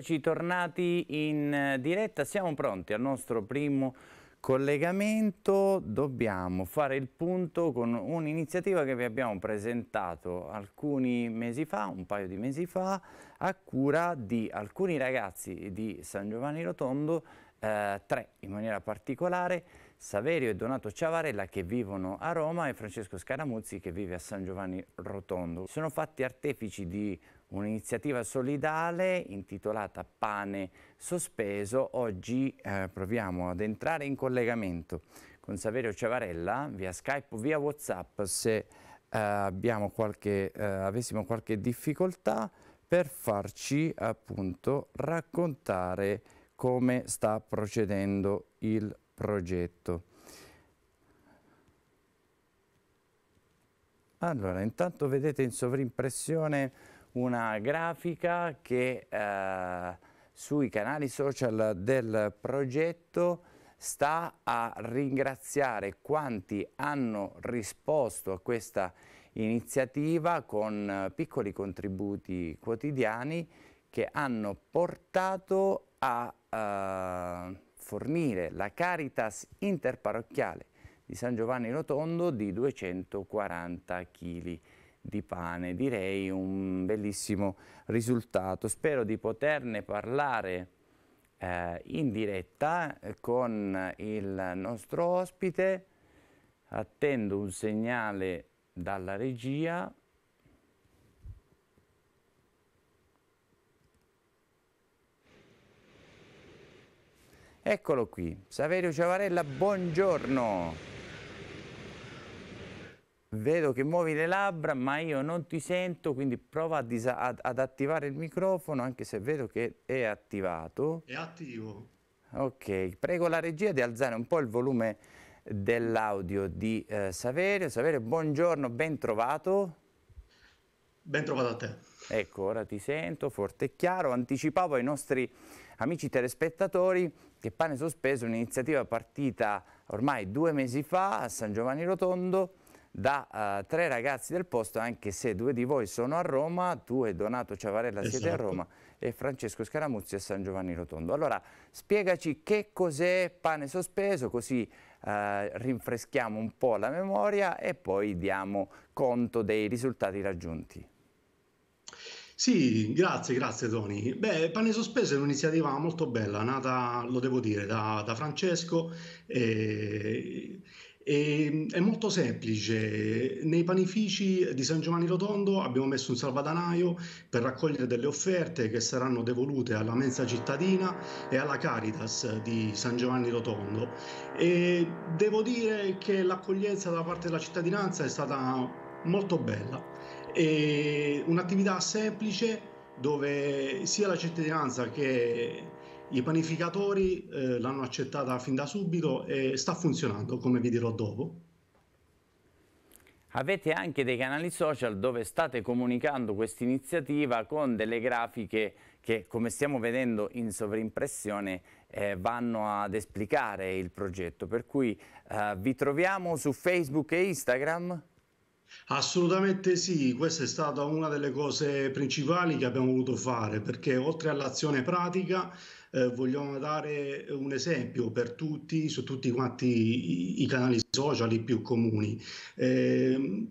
Eccoci tornati in eh, diretta, siamo pronti al nostro primo collegamento, dobbiamo fare il punto con un'iniziativa che vi abbiamo presentato alcuni mesi fa, un paio di mesi fa, a cura di alcuni ragazzi di San Giovanni Rotondo, eh, tre in maniera particolare, Saverio e Donato Ciavarella che vivono a Roma e Francesco Scaramuzzi che vive a San Giovanni Rotondo. Sono fatti artefici di Un'iniziativa solidale intitolata Pane Sospeso. Oggi eh, proviamo ad entrare in collegamento con Saverio Ciavarella via Skype, o via Whatsapp. Se eh, qualche, eh, avessimo qualche difficoltà per farci appunto raccontare come sta procedendo il progetto. Allora, intanto vedete in sovrimpressione una grafica che eh, sui canali social del progetto sta a ringraziare quanti hanno risposto a questa iniziativa con eh, piccoli contributi quotidiani che hanno portato a eh, fornire la Caritas interparrocchiale di San Giovanni Rotondo di 240 kg di pane, direi un bellissimo risultato. Spero di poterne parlare eh, in diretta eh, con il nostro ospite. Attendo un segnale dalla regia. Eccolo qui, Saverio Ciavarella, buongiorno vedo che muovi le labbra ma io non ti sento, quindi prova ad, ad, ad, attivare il microfono anche se vedo che è attivato. È attivo. Ok, prego la regia di alzare un po' il volume dell'audio di eh, Saverio. Saverio, buongiorno, ben trovato. Ben trovato a te. Ecco, ora ti sento forte e chiaro. Anticipavo ai nostri amici telespettatori che Pane Sospeso è un'iniziativa partita ormai due mesi fa a San Giovanni Rotondo da uh, tre ragazzi del posto, anche se due di voi sono a Roma, tu e Donato Ciavarella esatto. siete a esatto. Roma e Francesco Scaramuzzi a San Giovanni Rotondo. Allora, spiegaci che cos'è pane sospeso, così uh, rinfreschiamo un po' la memoria e poi diamo conto dei risultati raggiunti. Sì, grazie, grazie Tony. Beh, Pane Sospeso è un'iniziativa molto bella, nata, lo devo dire, da, da Francesco. E e, ehm, è molto semplice, nei panifici di San Giovanni Rotondo abbiamo messo un salvadanaio per raccogliere delle offerte che saranno devolute alla mensa cittadina e alla Caritas di San Giovanni Rotondo. E devo dire che l'accoglienza da parte della cittadinanza è stata molto bella. È un'attività semplice dove sia la cittadinanza che i panificatori eh, l'hanno accettata fin da subito e sta funzionando, come vi dirò dopo. Avete anche dei canali social dove state comunicando questa iniziativa con delle grafiche che, come stiamo vedendo in sovrimpressione, eh, vanno ad esplicare il progetto. Per cui eh, vi troviamo su Facebook e Instagram? Assolutamente sì, questa è stata una delle cose principali che abbiamo voluto fare perché oltre all'azione pratica eh, vogliamo dare un esempio per tutti, su tutti quanti i, i canali social più comuni. Eh,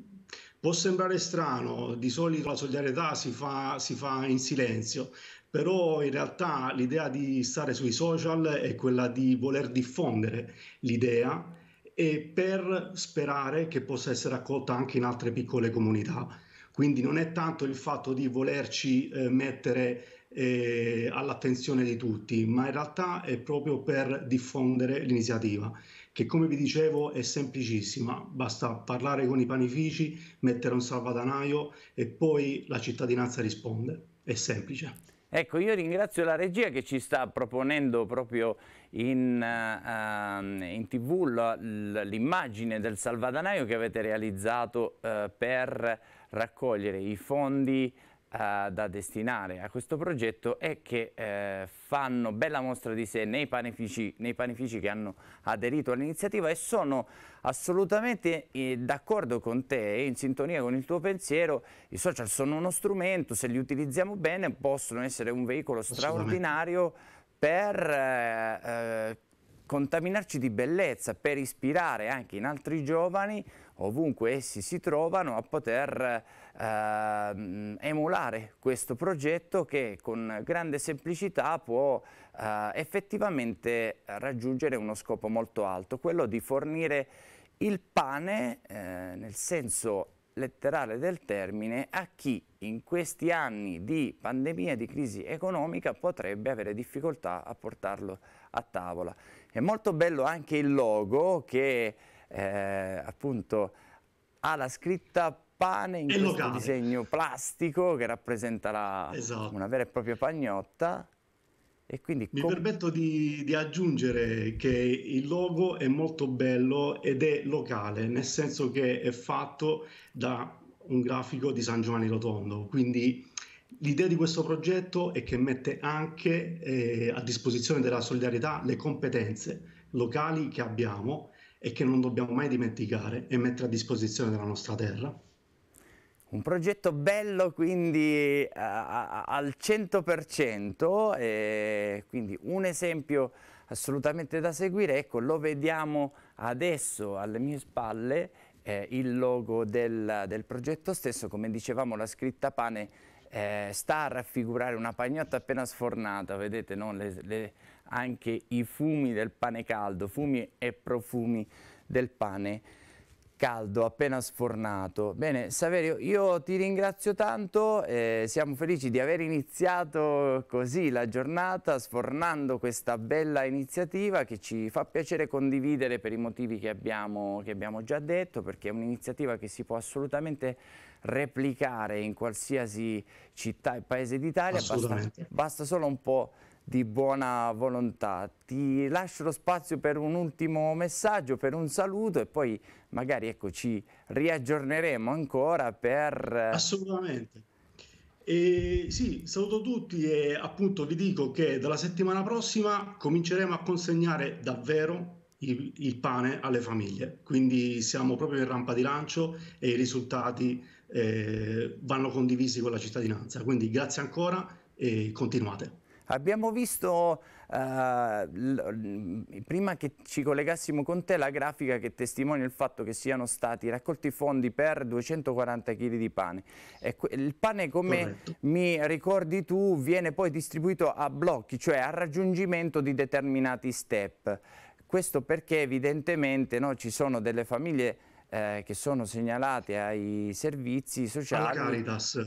può sembrare strano, di solito la solidarietà si fa, si fa in silenzio, però in realtà l'idea di stare sui social è quella di voler diffondere l'idea e per sperare che possa essere accolta anche in altre piccole comunità. Quindi non è tanto il fatto di volerci eh, mettere eh, all'attenzione di tutti, ma in realtà è proprio per diffondere l'iniziativa, che come vi dicevo è semplicissima, basta parlare con i panifici, mettere un salvadanaio e poi la cittadinanza risponde, è semplice. Ecco, io ringrazio la regia che ci sta proponendo proprio in, uh, in tv l'immagine del salvadanaio che avete realizzato uh, per raccogliere i fondi eh, da destinare a questo progetto è che eh, fanno bella mostra di sé nei panifici, nei panifici che hanno aderito all'iniziativa e sono assolutamente eh, d'accordo con te e eh, in sintonia con il tuo pensiero, i social sono uno strumento, se li utilizziamo bene possono essere un veicolo straordinario per eh, contaminarci di bellezza, per ispirare anche in altri giovani ovunque essi si trovano, a poter eh, emulare questo progetto che con grande semplicità può eh, effettivamente raggiungere uno scopo molto alto, quello di fornire il pane, eh, nel senso letterale del termine, a chi in questi anni di pandemia, di crisi economica, potrebbe avere difficoltà a portarlo a tavola. È molto bello anche il logo che eh, appunto ha la scritta pane in questo locale. disegno plastico che rappresenterà esatto. una vera e propria pagnotta. E quindi Mi permetto di, di, aggiungere che il logo è molto bello ed è locale, nel senso che è fatto da un grafico di San Giovanni Rotondo, quindi l'idea di questo progetto è che mette anche eh, a disposizione della solidarietà le competenze locali che abbiamo e che non dobbiamo mai dimenticare e mettere a disposizione della nostra terra. Un progetto bello quindi a, al 100%, eh, quindi un esempio assolutamente da seguire, ecco lo vediamo adesso alle mie spalle eh, il logo del, del, progetto stesso, come dicevamo la scritta pane eh, sta a raffigurare una pagnotta appena sfornata, vedete no? le, le anche i fumi del pane caldo, fumi e profumi del pane caldo appena sfornato. Bene Saverio, io ti ringrazio tanto, eh, siamo felici di aver iniziato così la giornata sfornando questa bella iniziativa che ci fa piacere condividere per i motivi che abbiamo, che abbiamo già detto perché è un'iniziativa che si può assolutamente replicare in qualsiasi città e paese d'Italia, basta, basta solo un po' di buona volontà. Ti lascio lo spazio per un ultimo messaggio, per un saluto e poi magari ecco, ci riaggiorneremo ancora per... Eh, Assolutamente. E sì, saluto tutti e appunto vi dico che dalla settimana prossima cominceremo a consegnare davvero il, il pane alle famiglie, quindi siamo proprio in rampa di lancio e i risultati eh, vanno condivisi con la cittadinanza. Quindi grazie ancora e continuate. Abbiamo visto eh, prima che ci collegassimo con te la grafica che testimonia il fatto che siano stati raccolti fondi per 240 kg di pane. E il pane, come Corretto. mi ricordi tu, viene poi distribuito a blocchi, cioè al raggiungimento di determinati step. Questo perché evidentemente no, ci sono delle famiglie eh, che sono segnalate ai servizi sociali. Alla Caritas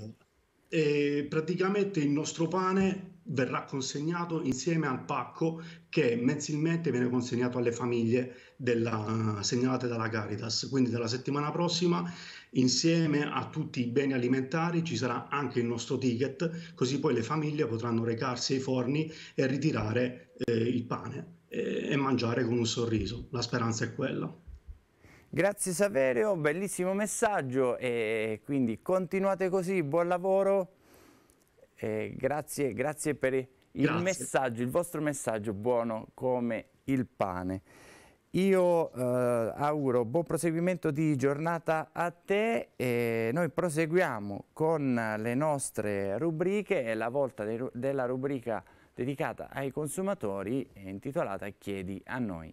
e praticamente il nostro pane verrà consegnato insieme al pacco che mensilmente viene consegnato alle famiglie della, segnalate dalla Caritas. Quindi dalla settimana prossima, insieme a tutti i beni alimentari, ci sarà anche il nostro ticket, così poi le famiglie potranno recarsi ai forni e ritirare eh, il pane e, eh, e mangiare con un sorriso. La speranza è quella. Grazie Saverio, bellissimo messaggio e quindi continuate così, buon lavoro. Grazie, grazie, per il grazie. messaggio, il vostro messaggio buono come il pane. Io eh, auguro buon proseguimento di giornata a te e noi proseguiamo con le nostre rubriche e la volta de della rubrica dedicata ai consumatori è intitolata Chiedi a noi.